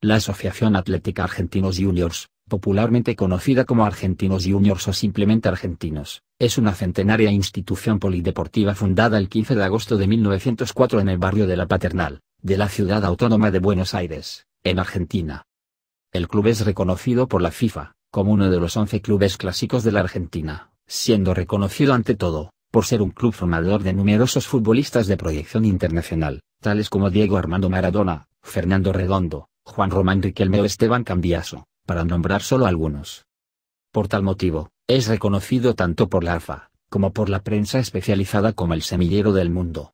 La Asociación Atlética Argentinos Juniors, popularmente conocida como Argentinos Juniors o simplemente Argentinos, es una centenaria institución polideportiva fundada el 15 de agosto de 1904 en el barrio de La Paternal, de la ciudad autónoma de Buenos Aires, en Argentina. El club es reconocido por la FIFA, como uno de los 11 clubes clásicos de la Argentina, siendo reconocido ante todo, por ser un club formador de numerosos futbolistas de proyección internacional, tales como Diego Armando Maradona, Fernando Redondo, Juan Román Riquelme o Esteban Cambiaso, para nombrar solo algunos. Por tal motivo, es reconocido tanto por la AFA, como por la prensa especializada como el semillero del mundo.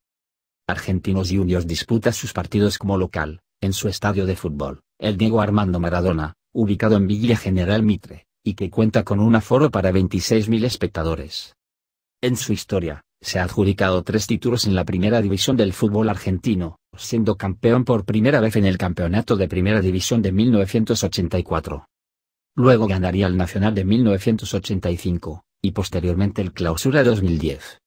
Argentinos Juniors disputa sus partidos como local, en su estadio de fútbol, el Diego Armando Maradona, ubicado en Villa General Mitre, y que cuenta con un aforo para 26.000 espectadores. En su historia, se ha adjudicado tres títulos en la primera división del fútbol argentino, siendo campeón por primera vez en el campeonato de primera división de 1984. Luego ganaría el Nacional de 1985, y posteriormente el Clausura 2010.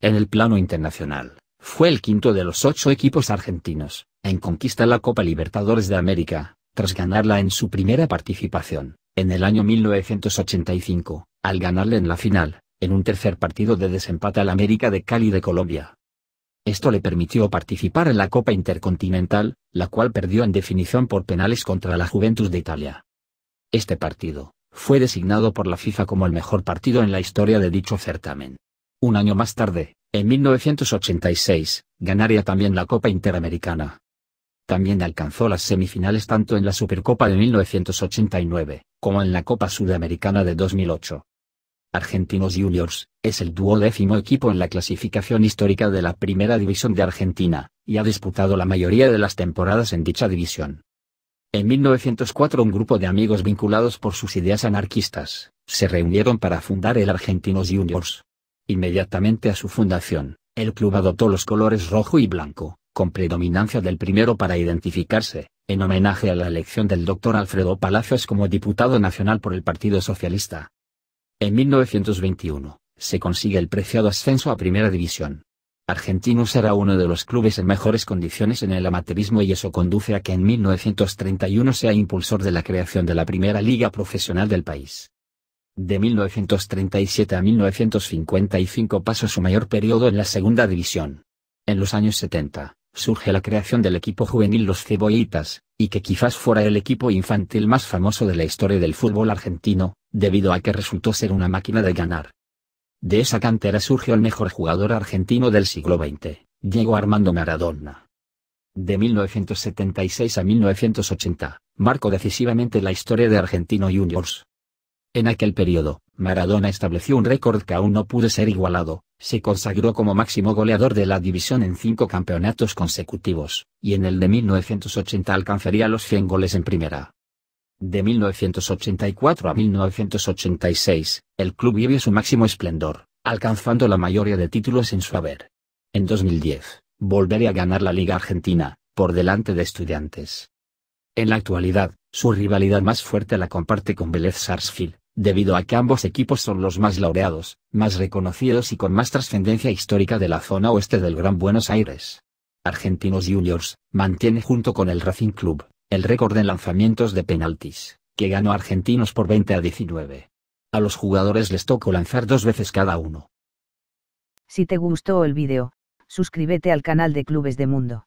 En el plano internacional, fue el quinto de los ocho equipos argentinos, en conquista la Copa Libertadores de América, tras ganarla en su primera participación, en el año 1985, al ganarle en la final, en un tercer partido de desempate al América de Cali de Colombia. Esto le permitió participar en la Copa Intercontinental, la cual perdió en definición por penales contra la Juventus de Italia. Este partido, fue designado por la FIFA como el mejor partido en la historia de dicho certamen. Un año más tarde, en 1986, ganaría también la Copa Interamericana, también alcanzó las semifinales tanto en la Supercopa de 1989, como en la Copa Sudamericana de 2008. Argentinos Juniors, es el duodécimo equipo en la clasificación histórica de la Primera División de Argentina, y ha disputado la mayoría de las temporadas en dicha división. En 1904 un grupo de amigos vinculados por sus ideas anarquistas, se reunieron para fundar el Argentinos Juniors. Inmediatamente a su fundación, el club adoptó los colores rojo y blanco, con predominancia del primero para identificarse, en homenaje a la elección del doctor Alfredo Palacios como diputado nacional por el Partido Socialista. En 1921, se consigue el preciado ascenso a Primera División. Argentino será uno de los clubes en mejores condiciones en el amateurismo y eso conduce a que en 1931 sea impulsor de la creación de la primera liga profesional del país. De 1937 a 1955 pasó su mayor periodo en la segunda división. En los años 70, surge la creación del equipo juvenil Los Cebollitas, y que quizás fuera el equipo infantil más famoso de la historia del fútbol argentino, debido a que resultó ser una máquina de ganar. De esa cantera surgió el mejor jugador argentino del siglo XX, Diego Armando Maradona. De 1976 a 1980, marcó decisivamente la historia de Argentino Juniors. En aquel periodo, Maradona estableció un récord que aún no pudo ser igualado, se consagró como máximo goleador de la división en cinco campeonatos consecutivos, y en el de 1980 alcanzaría los 100 goles en primera. De 1984 a 1986, el club vivió su máximo esplendor, alcanzando la mayoría de títulos en su haber. En 2010, volvería a ganar la Liga Argentina, por delante de Estudiantes. En la actualidad, su rivalidad más fuerte la comparte con Vélez Sarsfield, debido a que ambos equipos son los más laureados, más reconocidos y con más trascendencia histórica de la zona oeste del Gran Buenos Aires. Argentinos Juniors, mantiene junto con el Racing Club, el récord en lanzamientos de penaltis, que ganó Argentinos por 20 a 19. A los jugadores les tocó lanzar dos veces cada uno. Si te gustó el vídeo, suscríbete al canal de Clubes de Mundo.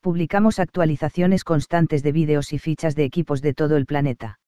Publicamos actualizaciones constantes de videos y fichas de equipos de todo el planeta.